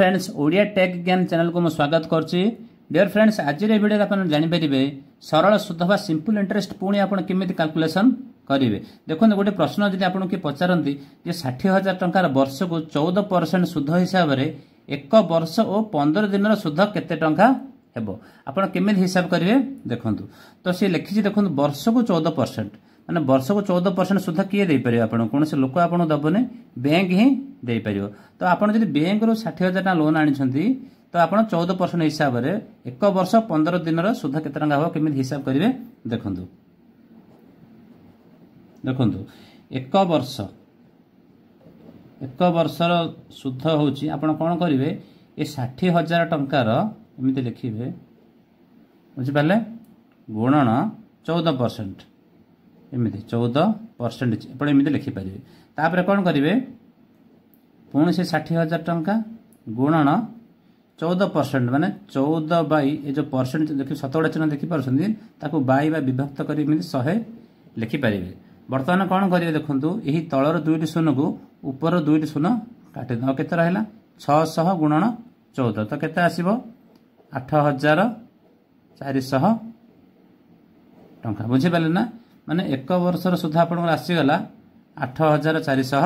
friends Odia টেକ୍ game ଚ୍ୟାନେଲକୁ ମୁଁ ସ୍ୱାଗତ କରୁଛି ଡିଅର୍ ଫ୍ରେଣ୍ଡସ୍ ଆଜିର ଏ ଭିଡ଼ିଓରେ ଆପଣ ଜାଣିପାରିବେ ସରଳ ସୁଧ ବା ସିମ୍ପଲ୍ ଇଣ୍ଟରେଷ୍ଟ ପୁଣି ଆପଣ କେମିତି କାଲକୁଲେସନ୍ କରିବେ ଦେଖନ୍ତୁ ଗୋଟେ ପ୍ରଶ୍ନ ଯଦି ଆପଣଙ୍କୁ କିଏ ପଚାରନ୍ତି ଯେ ଷାଠିଏ ହଜାର ଟଙ୍କାର ବର୍ଷକୁ ଚଉଦ ପରସେଣ୍ଟ ସୁଧ ହିସାବରେ ଏକ ବର୍ଷ ଓ ପନ୍ଦର ଦିନର ସୁଧ କେତେ ଟଙ୍କା ହେବ ଆପଣ କେମିତି ହିସାବ କରିବେ ଦେଖନ୍ତୁ ତ ସେ ଲେଖିଛି ଦେଖନ୍ତୁ ବର୍ଷକୁ ଚଉଦ ପରସେଣ୍ଟ ମାନେ ବର୍ଷକୁ ଚଉଦ ପରସେଣ୍ଟ ସୁଧ କିଏ ଦେଇପାରିବ ଆପଣଙ୍କୁ କୌଣସି ଲୋକ ଆପଣଙ୍କୁ ଦେବନି ବ୍ୟାଙ୍କ ହିଁ ଦେଇପାରିବ ତ ଆପଣ ଯଦି ବ୍ୟାଙ୍କରୁ ଷାଠିଏ ହଜାର ଟଙ୍କା ଲୋନ୍ ଆଣିଛନ୍ତି ତ ଆପଣ ଚଉଦ ପରସେଣ୍ଟ ହିସାବରେ ଏକ ବର୍ଷ ପନ୍ଦର ଦିନର ସୁଧ କେତେ ଟଙ୍କା ହେବ କେମିତି ହିସାବ କରିବେ ଦେଖନ୍ତୁ ଦେଖନ୍ତୁ ଏକ ବର୍ଷ ଏକ ବର୍ଷର ସୁଧ ହେଉଛି ଆପଣ କ'ଣ କରିବେ ଏ ଷାଠିଏ ହଜାର ଟଙ୍କାର ଏମିତି ଲେଖିବେ ବୁଝିପାରିଲେ ଗୁଣନ ଚଉଦ ପରସେଣ୍ଟ ଏମିତି ଚଉଦ ପରସେଣ୍ଟ ଆପଣ ଏମିତି ଲେଖିପାରିବେ ତାପରେ କ'ଣ କରିବେ ପୁଣି ସେ ଷାଠିଏ ହଜାର ଟଙ୍କା ଗୁଣନ ଚଉଦ ପରସେଣ୍ଟ ମାନେ ଚଉଦ ବାଇ ଏ ଯେଉଁ ପରସେଣ୍ଟ ଦେଖି ଶତକଡ଼ା ଚିହ୍ନ ଦେଖିପାରୁଛନ୍ତି ତାକୁ ବାଇ ବା ବିଭକ୍ତ କରି ଏମିତି ଶହେ ଲେଖିପାରିବେ ବର୍ତ୍ତମାନ କ'ଣ କରିବେ ଦେଖନ୍ତୁ ଏହି ତଳର ଦୁଇଟି ଶୂନକୁ ଉପର ଦୁଇଟି ଶୂନ କାଟିଦିଅନ୍ତୁ ଆଉ କେତେ ରହିଲା ଛଅଶହ ଗୁଣନ ଚଉଦ ତ କେତେ ଆସିବ ଆଠ ହଜାର ଚାରିଶହ ଟଙ୍କା ବୁଝିପାରିଲେ ନା ମାନେ ଏକ ବର୍ଷର ସୁଦ୍ଧା ଆପଣଙ୍କର ଆସିଗଲା ଆଠ ହଜାର ଚାରିଶହ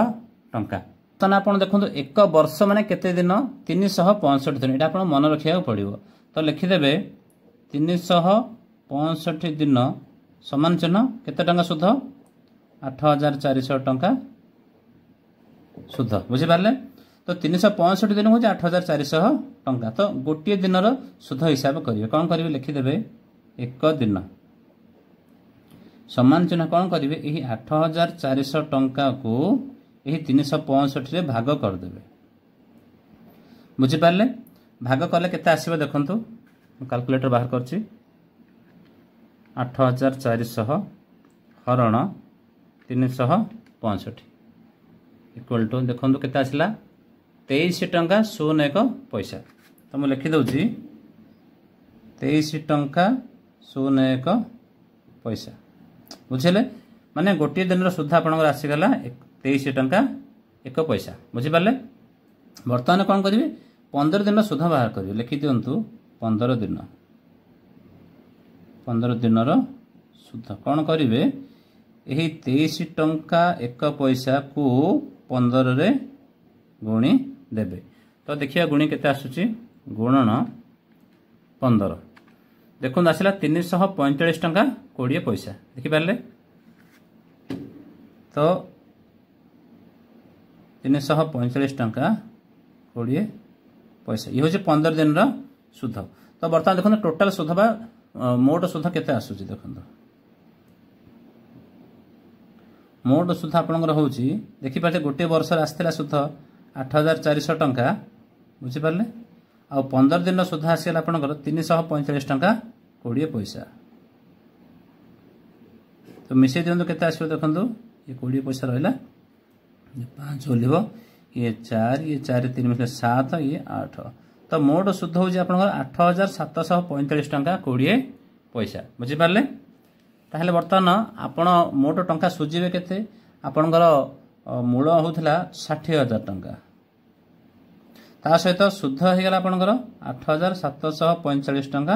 ଟଙ୍କା ବର୍ତ୍ତମାନ ଆପଣ ଦେଖନ୍ତୁ ଏକ ବର୍ଷ ମାନେ କେତେ ଦିନ ତିନିଶହ ପଞ୍ଚଷଠି ଦିନ ଏଇଟା ଆପଣ ମନେ ରଖିବାକୁ ପଡ଼ିବ ତ ଲେଖିଦେବେ ତିନିଶହ ପଞ୍ଚଷଠି ଦିନ ସମାନ ଚିହ୍ନ କେତେ ଟଙ୍କା ସୁଧ ଆଠ ହଜାର ଚାରିଶହ ଟଙ୍କା ସୁଧ ବୁଝିପାରିଲେ ତ ତିନିଶହ ପଞ୍ଚଷଠି ଦିନ ହେଉଛି ଆଠ ହଜାର ଚାରିଶହ ଟଙ୍କା ତ ଗୋଟିଏ ଦିନର ସୁଧ ହିସାବ କରିବେ କ'ଣ କରିବେ ଲେଖିଦେବେ ଏକ ଦିନ ସମାନ ଚିହ୍ନ କ'ଣ କରିବେ ଏହି ଆଠ ହଜାର ଚାରିଶହ ଟଙ୍କାକୁ ଏହି ତିନିଶହ ପଞ୍ଚଷଠିରେ ଭାଗ କରିଦେବେ ବୁଝିପାରିଲେ ଭାଗ କଲେ କେତେ ଆସିବ ଦେଖନ୍ତୁ ମୁଁ କାଲକୁଲେଟର ବାହାର କରୁଛି ଆଠ ହଜାର ଚାରିଶହ ହରଣ ତିନିଶହ ପଞ୍ଚଷଠି ଇକ୍ୱାଲ ଟୁ ଦେଖନ୍ତୁ କେତେ ଆସିଲା ତେଇଶ ଟଙ୍କା ଶୂନ ଏକ ପଇସା ତ ମୁଁ ଲେଖିଦେଉଛି ତେଇଶ ଟଙ୍କା ଶୂନ ଏକ ପଇସା ବୁଝିଲେ ମାନେ ଗୋଟିଏ ଦିନର ସୁଦ୍ଧା ଆପଣଙ୍କର ଆସିଗଲା ତେଇଶ ଟଙ୍କା ଏକ ପଇସା ବୁଝିପାରିଲେ ବର୍ତ୍ତମାନ କ'ଣ କରିବି ପନ୍ଦର ଦିନ ସୁଧ ବାହାର କରିବି ଲେଖିଦିଅନ୍ତୁ ପନ୍ଦର ଦିନ ପନ୍ଦର ଦିନର ସୁଧ କ'ଣ କରିବେ ଏହି ତେଇଶ ଟଙ୍କା ଏକ ପଇସାକୁ ପନ୍ଦରରେ ଗୁଣି ଦେବେ ତ ଦେଖିବା ଗୁଣି କେତେ ଆସୁଛି ଗୁଣନ ପନ୍ଦର ଦେଖନ୍ତୁ ଆସିଲା ତିନିଶହ ପଇଁଚାଳିଶ ଟଙ୍କା କୋଡ଼ିଏ ପଇସା ଦେଖିପାରିଲେ ତ ତିନିଶହ ପଇଁଚାଳିଶ ଟଙ୍କା କୋଡ଼ିଏ ପଇସା ଇଏ ହେଉଛି ପନ୍ଦର ଦିନର ସୁଧ ତ ବର୍ତ୍ତମାନ ଦେଖନ୍ତୁ ଟୋଟାଲ ସୁଧ ବା ମୋଟ ସୁଧ କେତେ ଆସୁଛି ଦେଖନ୍ତୁ ମୋଟ ସୁଧ ଆପଣଙ୍କର ହେଉଛି ଦେଖିପାରିଲେ ଗୋଟିଏ ବର୍ଷରେ ଆସିଥିଲା ସୁଧ ଆଠ ହଜାର ଚାରିଶହ ଟଙ୍କା ବୁଝିପାରିଲେ ଆଉ ପନ୍ଦର ଦିନର ସୁଧ ଆସିଗଲା ଆପଣଙ୍କର ତିନିଶହ ପଇଁଚାଳିଶ ଟଙ୍କା କୋଡ଼ିଏ ପଇସା ତ ମିଶାଇ ଦିଅନ୍ତୁ କେତେ ଆସିବ ଦେଖନ୍ତୁ ଇଏ କୋଡ଼ିଏ ପଇସା ରହିଲା ये पाँच ओल्ल ये चार ये चार तीन मिले सात ये आठ तो मोट शुद्ध हूँ आप आठ हजार सतश पैंतालीस टाँह कोड़े पैसा बुझिपारे तेल बर्तमान आपण मोट टाँचा सुझे के मूल हो षाठी हजार टाँचा ता सहित शुद्ध हो गला आप आठ हजार सतश पैंचाश टाँह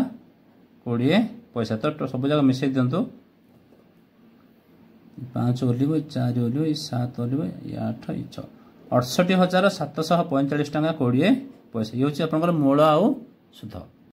कोड़े पैसा तो सब जगह मिसई दिंतु ପାଞ୍ଚ ଓଲିବ ଚାରି ଓଲିବ ସାତ ଓଲିବ ଆଠ ଇ ଛଅ ଅଠଷଠି ହଜାର ସାତଶହ ପଇଁଚାଳିଶ ଟଙ୍କା କୋଡ଼ିଏ ପଇସା ଇଏ ହେଉଛି ଆପଣଙ୍କର ମୂଳ ଆଉ ସୁଧ